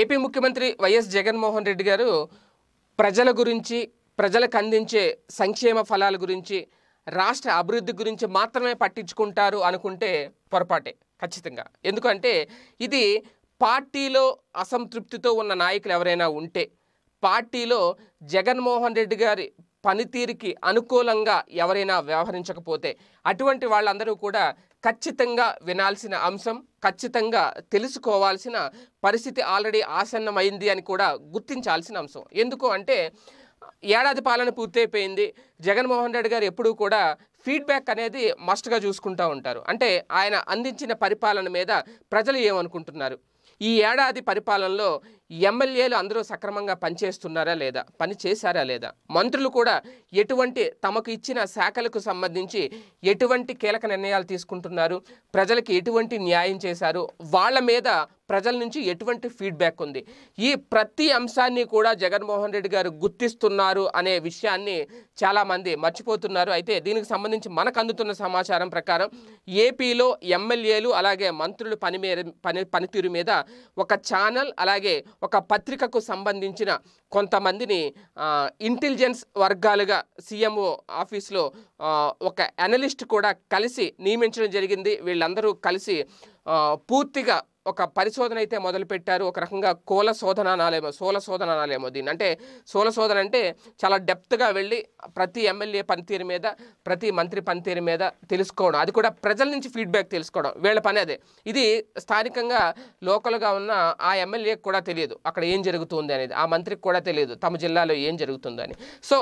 AP ముఖ్యమంత్రి YS Jaganmohan Reddy గారు ప్రజల గురించి ప్రజలకు అందించే సంక్షేమ ఫలాల గురించి రాష్ట్ర అభివృద్ధి గురించి మాత్రమే పట్టించుకుంటారు అనుకుంటే పొరపాటే ఖచ్చితంగా ఎందుకంటే ఇది పార్టీలో అసంతృప్తితో ఉన్న నాయకులు ఎవరైనా ఉంటే పార్టీలో జగన్మోహన్ రెడ్డి గారి పనితీరుకి అనుకూలంగా ఎవరైనా వ్యవహరించకపోతే అటువంటి వాళ్ళందరూ కూడా ఖచ్చితంగా వినాల్సిన అంశం ఖచ్చితంగా తెలుసుకోవాల్సిన పరిస్థితి ఆల్రెడీ ఆసన్నమైంది అని కూడా గుర్తించాల్సిన అంశం ఎందుకు అంటే ఏడాది పాలన పూర్తయిపోయింది జగన్మోహన్ రెడ్డి గారు ఎప్పుడూ కూడా ఫీడ్బ్యాక్ అనేది మస్ట్గా చూసుకుంటూ ఉంటారు అంటే ఆయన అందించిన పరిపాలన మీద ప్రజలు ఏమనుకుంటున్నారు ఈ ఏడాది పరిపాలనలో ఎమ్మెల్యేలు అందరూ సక్రమంగా పనిచేస్తున్నారా లేదా పని చేశారా లేదా మంత్రులు కూడా ఎటువంటి తమకు ఇచ్చిన శాఖలకు సంబంధించి ఎటువంటి కీలక నిర్ణయాలు తీసుకుంటున్నారు ప్రజలకి ఎటువంటి న్యాయం చేశారు వాళ్ళ మీద ప్రజల నుంచి ఎటువంటి ఫీడ్బ్యాక్ ఉంది ఈ ప్రతి అంశాన్ని కూడా జగన్మోహన్ రెడ్డి గారు గుర్తిస్తున్నారు అనే విషయాన్ని చాలామంది మర్చిపోతున్నారు అయితే దీనికి సంబంధించి మనకు అందుతున్న సమాచారం ప్రకారం ఏపీలో ఎమ్మెల్యేలు అలాగే మంత్రులు పని మీద పని పనితీరు మీద ఒక ఛానల్ అలాగే ఒక పత్రికకు సంబంధించిన కొంతమందిని ఇంటెలిజెన్స్ వర్గాలుగా సీఎంఓ ఆఫీస్లో ఒక అనలిస్ట్ కూడా కలిసి నియమించడం జరిగింది వీళ్ళందరూ కలిసి పూర్తిగా ఒక పరిశోధన అయితే మొదలుపెట్టారు ఒక రకంగా కోల శోధన అనాలేమో సోల శోధన అనాలేమో దీన్ని అంటే సోల శోధన అంటే చాలా డెప్త్గా వెళ్ళి ప్రతి ఎమ్మెల్యే పనితీరు మీద ప్రతి మంత్రి పనితీరు మీద తెలుసుకోవడం అది కూడా ప్రజల నుంచి ఫీడ్బ్యాక్ తెలుసుకోవడం వీళ్ళ పని అదే ఇది స్థానికంగా లోకల్గా ఉన్న ఆ ఎమ్మెల్యేకి కూడా తెలియదు అక్కడ ఏం జరుగుతుంది అనేది ఆ మంత్రికి కూడా తెలియదు తమ జిల్లాలో ఏం జరుగుతుందని సో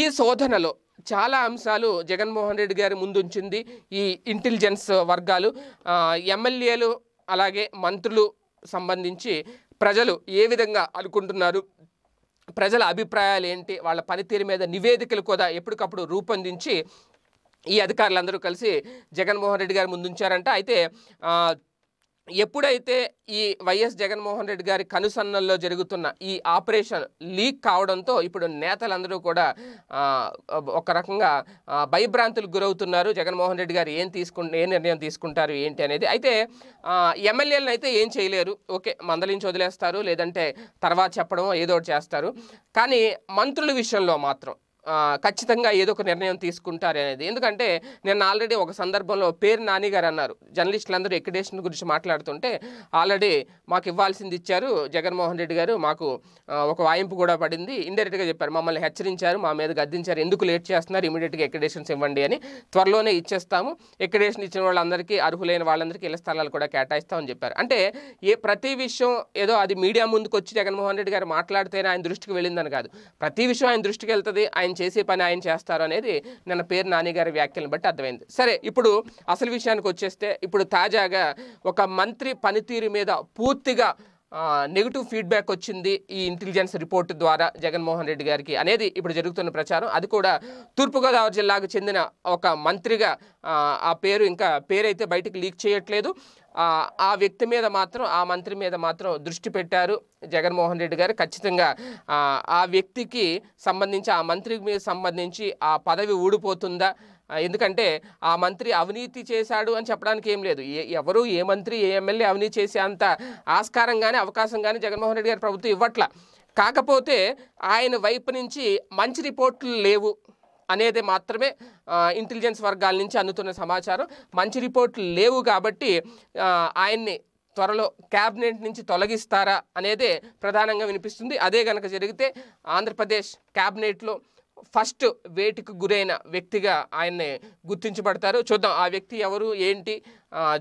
ఈ శోధనలో చాలా అంశాలు జగన్మోహన్ రెడ్డి గారి ముందుంచింది ఈ ఇంటెలిజెన్స్ వర్గాలు ఎమ్మెల్యేలు అలాగే మంత్రులు సంబంధించి ప్రజలు ఏ విధంగా అనుకుంటున్నారు ప్రజల అభిప్రాయాలు ఏంటి వాళ్ళ పనితీరు మీద నివేదికలు కూడా ఎప్పటికప్పుడు రూపొందించి ఈ అధికారులందరూ కలిసి జగన్మోహన్ రెడ్డి గారు ముందుంచారంట అయితే ఎప్పుడైతే ఈ వైఎస్ జగన్మోహన్ రెడ్డి గారి కనుసన్నల్లో జరుగుతున్న ఈ ఆపరేషన్ లీక్ కావడంతో ఇప్పుడు నేతలందరూ కూడా ఒక రకంగా భయభ్రాంతులకు గురవుతున్నారు జగన్మోహన్ రెడ్డి గారు ఏం తీసుకు ఏ నిర్ణయం తీసుకుంటారు ఏంటి అనేది అయితే ఎమ్మెల్యేలను అయితే ఏం చేయలేరు ఓకే మందలించి వదిలేస్తారు లేదంటే తర్వాత చెప్పడం ఏదో చేస్తారు కానీ మంత్రుల విషయంలో మాత్రం ఖచ్చితంగా ఏదో ఒక నిర్ణయం తీసుకుంటారు అనేది ఎందుకంటే నేను ఆల్రెడీ ఒక సందర్భంలో పేరు నాని గారు అన్నారు జర్నలిస్టులందరూ ఎక్కడేషన్ గురించి మాట్లాడుతుంటే ఆల్రెడీ మాకు ఇవ్వాల్సింది ఇచ్చారు జగన్మోహన్ రెడ్డి గారు మాకు ఒక వాయింపు కూడా పడింది ఇండైరెక్ట్గా చెప్పారు మమ్మల్ని హెచ్చరించారు మా మీద గద్దించారు ఎందుకు లేట్ చేస్తున్నారు ఇమీడియట్గా ఎక్కడేషన్స్ ఇవ్వండి అని త్వరలోనే ఇచ్చేస్తాము ఎక్కడేషన్ ఇచ్చిన వాళ్ళందరికీ అర్హులైన వాళ్ళందరికీ ఇళ్ల స్థలాలు కూడా కేటాయిస్తామని చెప్పారు అంటే ఏ ప్రతి విషయం ఏదో అది మీడియా ముందుకు వచ్చి జగన్మోహన్ రెడ్డి గారు మాట్లాడితేనే ఆయన దృష్టికి వెళ్ళిందని కాదు ప్రతి విషయం ఆయన దృష్టికి వెళ్తుంది ఆయన చేసే పని ఆయన చేస్తారు అనేది నన్న పేరు నాని గారి వ్యాఖ్యలను బట్టి అర్థమైంది సరే ఇప్పుడు అసలు విషయానికి వచ్చేస్తే ఇప్పుడు తాజాగా ఒక మంత్రి పనితీరు మీద పూర్తిగా నెగిటివ్ ఫీడ్బ్యాక్ వచ్చింది ఈ ఇంటెలిజెన్స్ రిపోర్ట్ ద్వారా జగన్మోహన్ రెడ్డి గారికి అనేది ఇప్పుడు జరుగుతున్న ప్రచారం అది కూడా తూర్పుగోదావరి జిల్లాకు చెందిన ఒక మంత్రిగా ఆ పేరు ఇంకా పేరైతే బయటకు లీక్ చేయట్లేదు ఆ వ్యక్తి మీద మాత్రం ఆ మంత్రి మీద మాత్రం దృష్టి పెట్టారు జగన్మోహన్ రెడ్డి గారు ఖచ్చితంగా ఆ వ్యక్తికి సంబంధించి ఆ మంత్రికి మీద సంబంధించి ఆ పదవి ఊడిపోతుందా ఎందుకంటే ఆ మంత్రి అవినీతి చేశాడు అని చెప్పడానికి ఏం లేదు ఎవరు ఏ మంత్రి ఏ ఎమ్మెల్యే అవినీతి చేసే అంత ఆస్కారం కానీ అవకాశం కానీ జగన్మోహన్ రెడ్డి గారి ప్రభుత్వం ఇవ్వట్ల కాకపోతే ఆయన వైపు నుంచి మంచి రిపోర్ట్లు లేవు అనేది మాత్రమే ఇంటెలిజెన్స్ వర్గాల నుంచి అందుతున్న సమాచారం మంచి రిపోర్ట్లు లేవు కాబట్టి ఆయన్ని త్వరలో క్యాబినెట్ నుంచి తొలగిస్తారా అనేదే ప్రధానంగా వినిపిస్తుంది అదే కనుక జరిగితే ఆంధ్రప్రదేశ్ క్యాబినెట్లో ఫస్ట్ వేటికి గురైన వ్యక్తిగా ఆయన్ని గుర్తించబడతారు చూద్దాం ఆ వ్యక్తి ఎవరు ఏంటి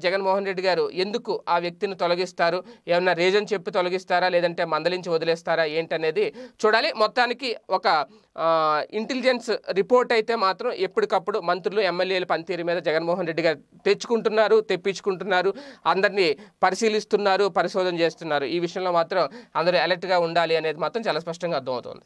జగన్మోహన్ రెడ్డి గారు ఎందుకు ఆ వ్యక్తిని తొలగిస్తారు ఏమన్నా రీజన్ చెప్పి తొలగిస్తారా లేదంటే మందలించి వదిలేస్తారా ఏంటనేది చూడాలి మొత్తానికి ఒక ఇంటెలిజెన్స్ రిపోర్ట్ అయితే మాత్రం ఎప్పటికప్పుడు మంత్రులు ఎమ్మెల్యేల పనితీరు మీద జగన్మోహన్ రెడ్డి గారు తెచ్చుకుంటున్నారు తెప్పించుకుంటున్నారు అందరినీ పరిశీలిస్తున్నారు పరిశోధన చేస్తున్నారు ఈ విషయంలో మాత్రం అందరూ అలర్ట్గా ఉండాలి అనేది మాత్రం చాలా స్పష్టంగా అర్థమవుతుంది